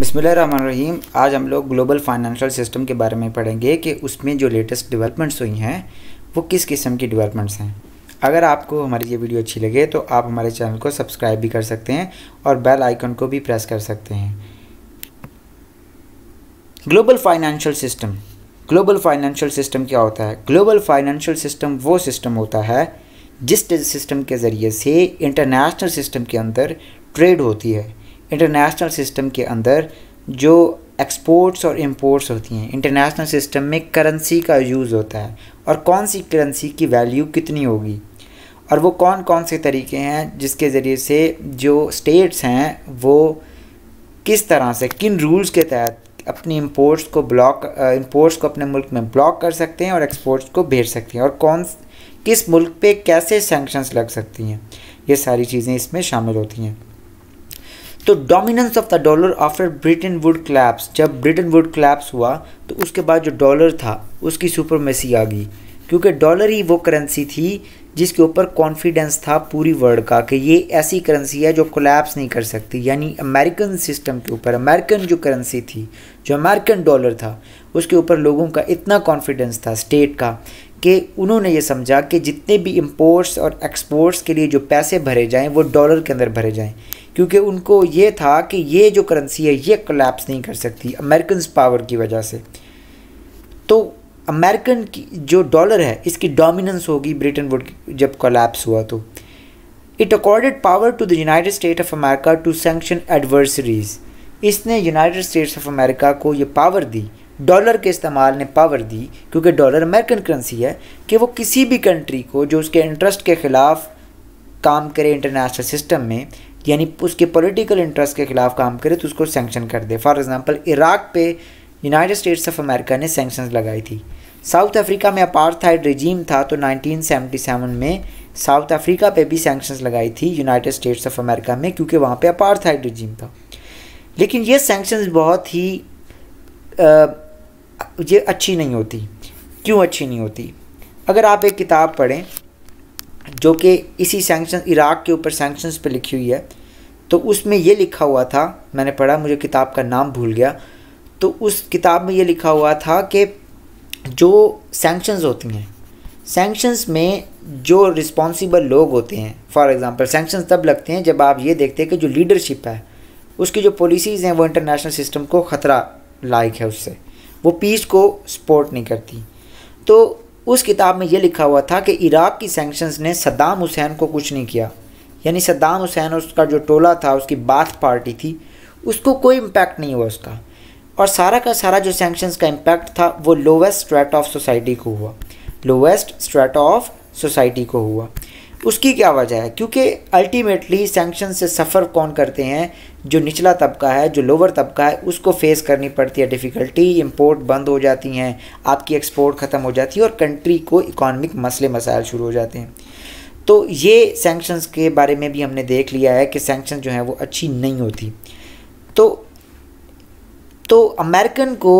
बसमीम आज हम लोग ग्लोबल फाइनेंशियल सिस्टम के बारे में पढ़ेंगे कि उसमें जो लेटेस्ट डेवलपमेंट्स हुई हैं वो किस किस्म की डेवलपमेंट्स हैं अगर आपको हमारी ये वीडियो अच्छी लगे तो आप हमारे चैनल को सब्सक्राइब भी कर सकते हैं और बेल आइकन को भी प्रेस कर सकते हैं global financial system global financial system क्या होता है ग्लोबल फाइनेंशियल सिस्टम वो सिस्टम होता है जिस सिस्टम के ज़रिए से इंटरनेशनल सिस्टम के अंदर ट्रेड होती है इंटरनेशनल सिस्टम के अंदर जो एक्सपोर्ट्स और इंपोर्ट्स होती हैं इंटरनेशनल सिस्टम में करेंसी का यूज़ होता है और कौन सी करेंसी की वैल्यू कितनी होगी और वो कौन कौन से तरीके हैं जिसके ज़रिए से जो स्टेट्स हैं वो किस तरह से किन रूल्स के तहत अपनी इम्पोर्ट्स को ब्लॉक इम्पोर्ट्स को अपने मुल्क में ब्लॉक कर सकते हैं और एक्सपोर्ट्स को भेज सकते हैं और कौन किस मुल्क पे कैसे सेंक्शंस लग सकती हैं ये सारी चीज़ें इसमें शामिल होती हैं तो dominance of the dollar after Britain would collapse जब ब्रिटेन वुड क्लैप्स हुआ तो उसके बाद जो डॉलर था उसकी सुपरमेसी आ गई क्योंकि डॉलर ही वो करेंसी थी जिसके ऊपर कॉन्फिडेंस था पूरी वर्ल्ड का कि ये ऐसी करेंसी है जो कोलैप्स नहीं कर सकती यानी अमेरिकन सिस्टम के ऊपर अमेरिकन जो करेंसी थी जो अमेरिकन डॉलर था उसके ऊपर लोगों का इतना कॉन्फिडेंस था स्टेट का कि उन्होंने ये समझा कि जितने भी इम्पोर्ट्स और एक्सपोर्ट्स के लिए जो पैसे भरे जाएं वो डॉलर के अंदर भरे जाएं क्योंकि उनको ये था कि ये जो करेंसी है ये कलेप्स नहीं कर सकती अमेरिकन पावर की वजह से तो अमेरिकन की जो डॉलर है इसकी डोमिनेंस होगी ब्रिटेन वुड जब कोलेप्स हुआ तो it accorded power to the United State of America to sanction adversaries इसने यूनाइटेड स्टेट्स ऑफ अमेरिका को ये पावर दी डॉलर के इस्तेमाल ने पावर दी क्योंकि डॉलर अमेरिकन करेंसी है कि वो किसी भी कंट्री को जो उसके इंटरेस्ट के ख़िलाफ़ काम करे इंटरनेशनल सिस्टम में यानी उसके पॉलिटिकल इंटरेस्ट के ख़िलाफ़ काम करे तो उसको सेंक्शन कर दे फॉर एग्ज़ाम्पल इराक़ पे यूनाइटेड स्टेट्स ऑफ अमेरिका ने सेंक्शन लगाई थी साउथ अफ्रीका में अपार्थाइड रिजीम था तो 1977 में साउथ अफ्रीका पे भी सेंक्शंस लगाई थी यूनाइटेड स्टेट्स ऑफ अमेरिका में क्योंकि वहाँ पे अपार्थाइड रिजीम था लेकिन ये सेंक्शंस बहुत ही आ, ये अच्छी नहीं होती क्यों अच्छी नहीं होती अगर आप एक किताब पढ़ें जो कि इसी सेंक्शन इराक़ के ऊपर सेंक्शंस पे लिखी हुई है तो उसमें ये लिखा हुआ था मैंने पढ़ा मुझे किताब का नाम भूल गया तो उस किताब में ये लिखा हुआ था कि जो सेंक्शंस होती हैं सेंक्शंस में जो रिस्पॉन्सिबल लोग होते हैं फॉर एग्ज़ाम्पल सैंक्शंस तब लगते हैं जब आप ये देखते हैं कि जो लीडरशिप है उसकी जो पॉलिसीज़ हैं वो इंटरनेशनल सिस्टम को ख़तरा लायक है उससे वो पीस को सपोर्ट नहीं करती तो उस किताब में ये लिखा हुआ था कि इराक़ की सैंक्शंस ने सद्दाम हुसैन को कुछ नहीं किया यानी सद्दाम हुसैन उसका जो टोला था उसकी बाथ पार्टी थी उसको कोई इम्पैक्ट नहीं हुआ उसका और सारा का सारा जो सैंक्शंस का इम्पैक्ट था वो लोवेस्ट स्ट्रेट ऑफ सोसाइटी को हुआ लोवेस्ट स्ट्रेट ऑफ सोसाइटी को हुआ उसकी क्या वजह है क्योंकि अल्टीमेटली सेंक्शन से सफ़र कौन करते हैं जो निचला तबका है जो लोअर तबका है उसको फेस करनी पड़ती है डिफ़िकल्टी इम्पोर्ट बंद हो जाती हैं आपकी एक्सपोर्ट ख़त्म हो जाती है और कंट्री को इकॉनमिक मसले मसाइल शुरू हो जाते हैं तो ये सेंक्शन के बारे में भी हमने देख लिया है कि सेंक्शन जो हैं वो अच्छी नहीं होती तो तो अमेरिकन को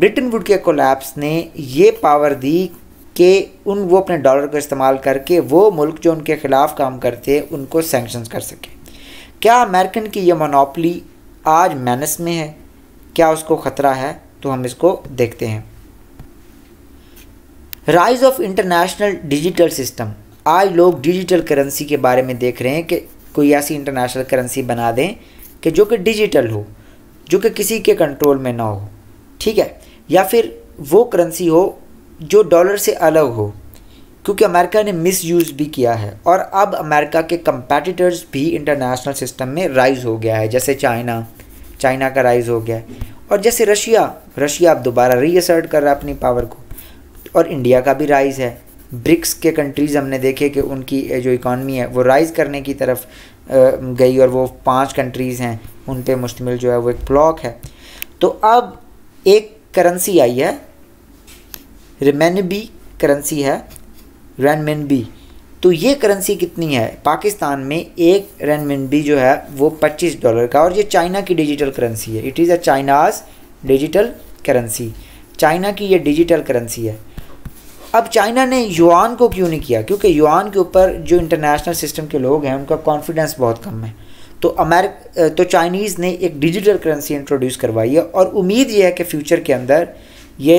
ब्रिटन वुड के कोलैप्स ने ये पावर दी कि उन वो अपने डॉलर को इस्तेमाल करके वो मुल्क जो उनके ख़िलाफ़ काम करते हैं उनको सेंक्शन कर सकें क्या अमेरिकन की ये मोनोपली आज मैनस में है क्या उसको ख़तरा है तो हम इसको देखते हैं rise of international digital system आज लोग डिजिटल करेंसी के बारे में देख रहे हैं कि कोई ऐसी इंटरनेशनल करेंसी बना दें कि जो कि डिजिटल हो जो कि किसी के कंट्रोल में ना हो ठीक है या फिर वो करेंसी हो जो डॉलर से अलग हो क्योंकि अमेरिका ने मिस यूज़ भी किया है और अब अमेरिका के कंपेटिटर्स भी इंटरनेशनल सिस्टम में राइज़ हो गया है जैसे चाइना चाइना का राइज़ हो गया है और जैसे रशिया रशिया अब दोबारा रीअसर्ट कर रहा है अपनी पावर को और इंडिया का भी राइज़ है ब्रिक्स के कंट्रीज़ हमने देखे कि उनकी जो इकॉनमी है वो राइज़ करने की तरफ गई और वो पांच कंट्रीज़ हैं उन पर मुश्तमिल जो है वो एक ब्लॉक है तो अब एक करेंसी आई है रेमेन करेंसी है रैनमिन बी तो ये करेंसी कितनी है पाकिस्तान में एक रैनमिन बी जो है वो 25 डॉलर का और ये चाइना की डिजिटल करेंसी है it is a China's digital currency China की ये डिजिटल करेंसी है अब चाइना ने युआन को क्यों नहीं किया क्योंकि युआन के ऊपर जो इंटरनेशनल सिस्टम के लोग हैं उनका कॉन्फिडेंस बहुत कम है तो अमेरिक तो चाइनीज़ ने एक डिजिटल करेंसी इंट्रोड्यूस करवाई है और उम्मीद ये है कि फ्यूचर के अंदर ये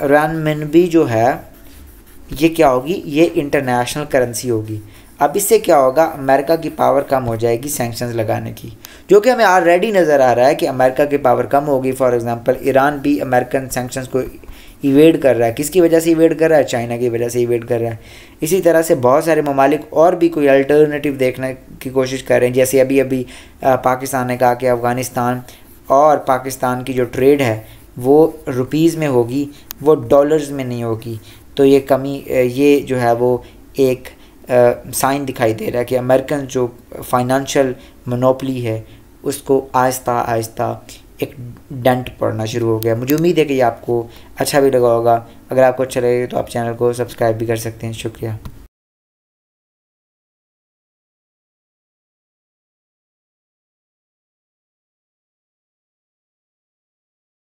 रानमनबी जो है ये क्या होगी ये इंटरनेशनल करेंसी होगी अब इससे क्या होगा अमेरिका की पावर कम हो जाएगी सेंक्शन लगाने की जो कि हमें ऑलरेडी नज़र आ रहा है कि अमेरिका की पावर कम होगी फॉर एग्जांपल ईरान भी अमेरिकन सैंक्शंस को इवेड कर रहा है किसकी वजह से इवेड कर रहा है चाइना की वजह से इवेड कर रहा है इसी तरह से बहुत सारे ममालिक और भी कोई अल्टरनेटिव देखने की कोशिश कर रहे हैं जैसे अभी अभी पाकिस्तान ने कहा कि अफ़गानिस्तान और पाकिस्तान की जो ट्रेड है वो रुपीज़ में होगी वो डॉलर्स में नहीं होगी तो ये कमी ये जो है वो एक साइन दिखाई दे रहा है कि अमेरिकन जो फाइनेंशियल मोनोपली है उसको आहिस्ता आहिस्ता एक डेंट पड़ना शुरू हो गया मुझे उम्मीद है कि ये आपको अच्छा भी लगा होगा अगर आपको अच्छा लगेगा तो आप चैनल को सब्सक्राइब भी कर सकते हैं शुक्रिया